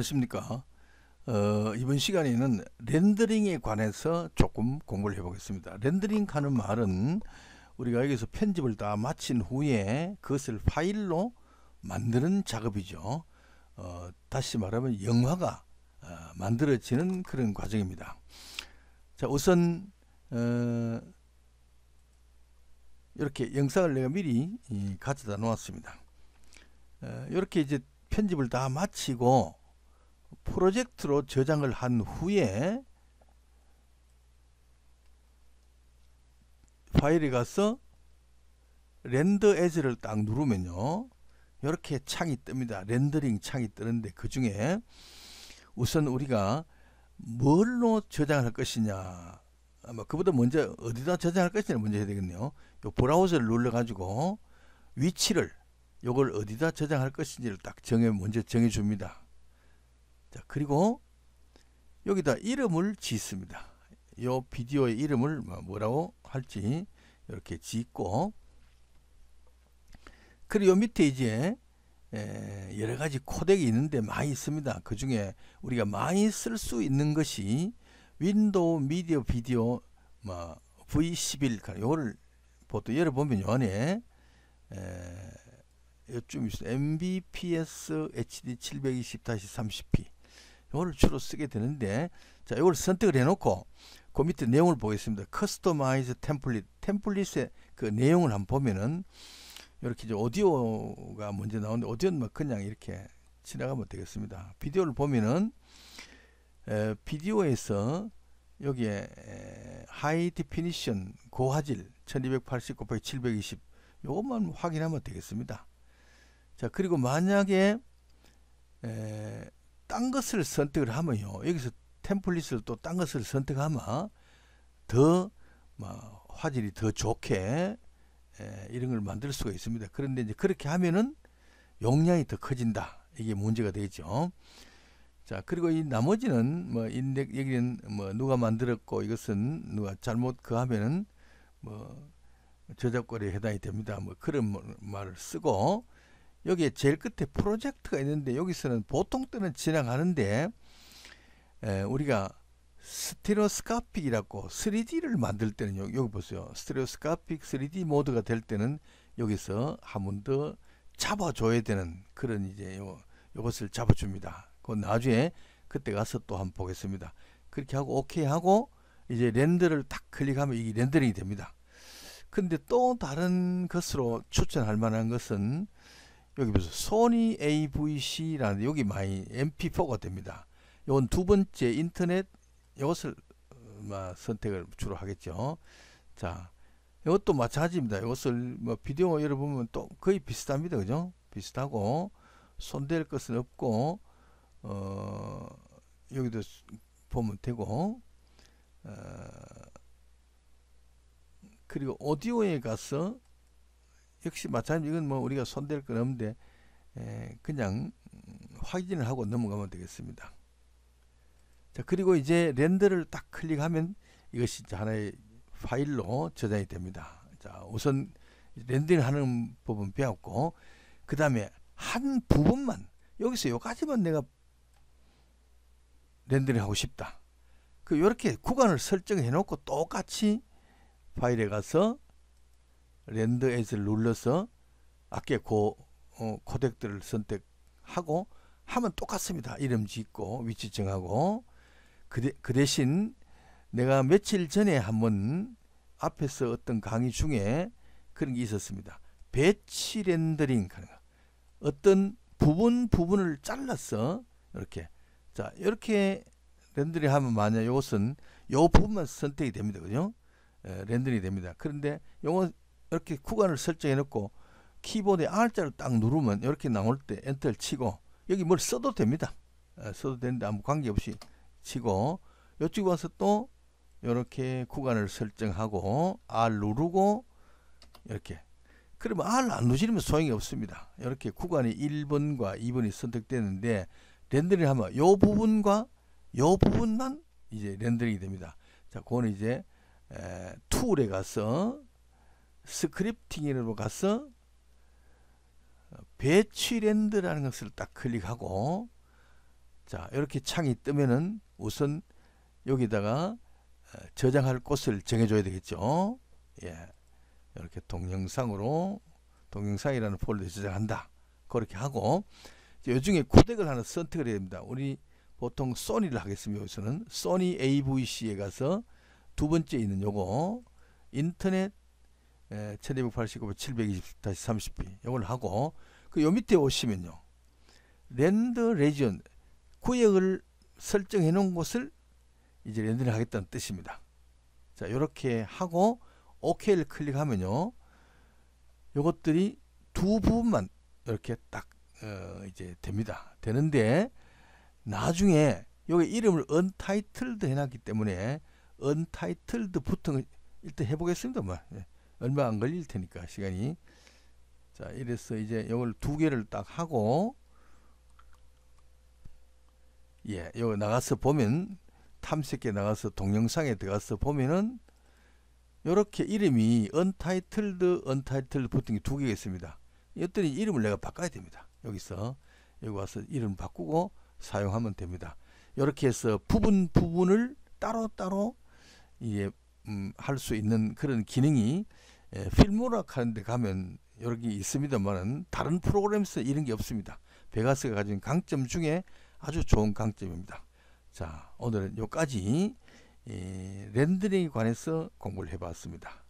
안녕하십니까. 어, 이번 시간에는 렌더링에 관해서 조금 공부를 해보겠습니다. 렌더링 하는 말은 우리가 여기서 편집을 다 마친 후에 그것을 파일로 만드는 작업이죠. 어, 다시 말하면 영화가 어, 만들어지는 그런 과정입니다. 자, 우선 어, 이렇게 영상을 내가 미리 가져다 놓았습니다. 어, 이렇게 이제 편집을 다 마치고 프로젝트로 저장을 한 후에 파일에 가서 렌더 에즈를딱 누르면요 이렇게 창이 뜹니다 렌더링 창이 뜨는데 그 중에 우선 우리가 뭘로 저장할 것이냐 아마 뭐 그보다 먼저 어디다 저장할 것이냐 먼저 해야 되겠네요 요 브라우저를 눌러 가지고 위치를 요걸 어디다 저장할 것인지를 딱 정해 먼저 정해 줍니다 자, 그리고 여기다 이름을 짓습니다. 요 비디오의 이름을 뭐, 뭐라고 할지 이렇게 짓고 그리고 밑에 이제 여러 가지 코덱이 있는데 많이 있습니다. 그 중에 우리가 많이 쓸 수 있는 것이 윈도우 미디어 비디오 V11 뭐, 요거를 보통 열어보면 요 안에 에, 요 있어 MBPS HD 720-30p 이거를 주로 쓰게 되는데 자 이걸 선택을 해놓고 그 밑에 내용을 보겠습니다. 커스터마이즈 템플릿 템플릿의 그 내용을 한번 보면은 이렇게 이제 오디오가 먼저 나오는데 오디오는 뭐 그냥 이렇게 지나가면 되겠습니다. 비디오를 보면은 에, 비디오에서 여기에 에, 하이 디피니션 고화질 1280 곱하기 720 요것만 확인하면 되겠습니다. 자 그리고 만약에 에, 딴 것을 선택을 하면요. 여기서 템플릿을 또 딴 것을 선택하면 더 뭐, 화질이 더 좋게 예, 이런 걸 만들 수가 있습니다. 그런데 이제 그렇게 하면은 용량이 더 커진다. 이게 문제가 되죠. 자, 그리고 이 나머지는 뭐 인덱 여기는 뭐 누가 만들었고 이것은 누가 잘못 그 하면은 뭐 저작권에 해당이 됩니다. 뭐 그런 말을 쓰고 여기에 제일 끝에 프로젝트가 있는데 여기서는 보통 때는 지나가는데 에, 우리가 스테레오스카픽이라고 3D를 만들 때는 여기, 여기 보세요. 스테레오스카픽 3D 모드가 될 때는 여기서 한 번 더 잡아줘야 되는 그런 이제 요, 것을 잡아줍니다. 그 나중에 그때 가서 또 한번 보겠습니다. 그렇게 하고 오케이 하고 이제 렌더를 딱 클릭하면 이게 렌더링이 됩니다. 근데 또 다른 것으로 추천할 만한 것은 여기 보세요. 소니 AVC라는 여기 많이 MP4가 됩니다. 이건 두 번째 인터넷 이것을 어, 선택을 주로 하겠죠. 자, 이것도 마찬가지입니다. 이것을 뭐 비디오 열어보면 또 거의 비슷합니다. 그죠? 비슷하고 손댈 것은 없고 어, 여기도 보면 되고 어, 그리고 오디오에 가서 역시 마찬가지 이건 뭐 우리가 손댈 건 없는데 에, 그냥 확인을 하고 넘어가면 되겠습니다. 자 그리고 이제 렌더를 딱 클릭하면 이것이 하나의 파일로 저장이 됩니다. 자 우선 렌더링하는 법은 배웠고 그 다음에 한 부분만 여기서 여기까지만 내가 렌더링하고 싶다. 그 이렇게 구간을 설정해 놓고 똑같이 파일에 가서 랜드 에이잇를 눌러서 아께 고 어, 코덱들을 선택하고 하면 똑같습니다. 이름 짓고 위치 정하고 그, 그 대신 내가 며칠 전에 한번 앞에서 어떤 강의 중에 그런 게 있었습니다. 배치 렌더링 하는 거. 어떤 부분 부분을 잘라서 이렇게 자 이렇게 렌더링 하면 만약 이것은 요 부분만 선택이 됩니다. 그죠? 에, 예, 렌더링이 됩니다. 그런데 요거 이렇게 구간을 설정해 놓고 키보드에 R자를 딱 누르면 이렇게 나올 때 엔터를 치고 여기 뭘 써도 됩니다. 예, 써도 되는데 아무 관계없이 치고 이쪽 와서 또 이렇게 구간을 설정하고 R 누르고 이렇게 그러면 R 안 누르시면 소용이 없습니다. 이렇게 구간이 1번과 2번이 선택되는데 렌더링 하면 요 부분과 요 부분만 이제 렌더링이 됩니다. 자, 그건 이제 에, 툴에 가서 스크립팅으로 가서 어, 배치랜드라는 것을 딱 클릭하고 자 이렇게 창이 뜨면은 우선 여기다가 어, 저장할 곳을 정해줘야 되겠죠 예 이렇게 동영상으로 동영상이라는 폴더에 저장한다 그렇게 하고 요 중에 코덱을 하나 선택을 해야 됩니다 우리 보통 소니를 하겠습니다 여기서는 소니 AVC에 가서 두 번째 있는 요거 인터넷 1285, 720-30B 이걸 하고 그요 밑에 오시면요. 랜드 레지온 구역을 설정해 놓은 곳을 이제 랜드를 하겠다는 뜻입니다. 자, 이렇게 하고 OK를 클릭하면요. 요것들이 두 부분만 이렇게 딱 어, 이제 됩니다. 되는데 나중에 여기 이름을 언타이틀드 해놨기 때문에 언타이틀드 부터 일단 해보겠습니다. 뭐. 예. 얼마 안 걸릴 테니까 시간이 자 이래서 이제 요걸 두 개를 딱 하고 예, 요거 나가서 보면 탐색에 나가서 동영상에 들어가서 보면은 요렇게 이름이 untitled, untitled 붙은 게두 개가 있습니다. 이랬더니 이름을 내가 바꿔야 됩니다. 여기서 여기 와서 이름 바꾸고 사용하면 됩니다. 이렇게 해서 부분 부분을 따로따로 이게 음, 할수 있는 그런 기능이 예, 필모락 하는데 가면 여기 있습니다만은 다른 프로그램에서 이런 게 없습니다. 베가스가 가진 강점 중에 아주 좋은 강점입니다. 자 오늘은 여기까지 렌더링에 예, 관해서 공부를 해봤습니다.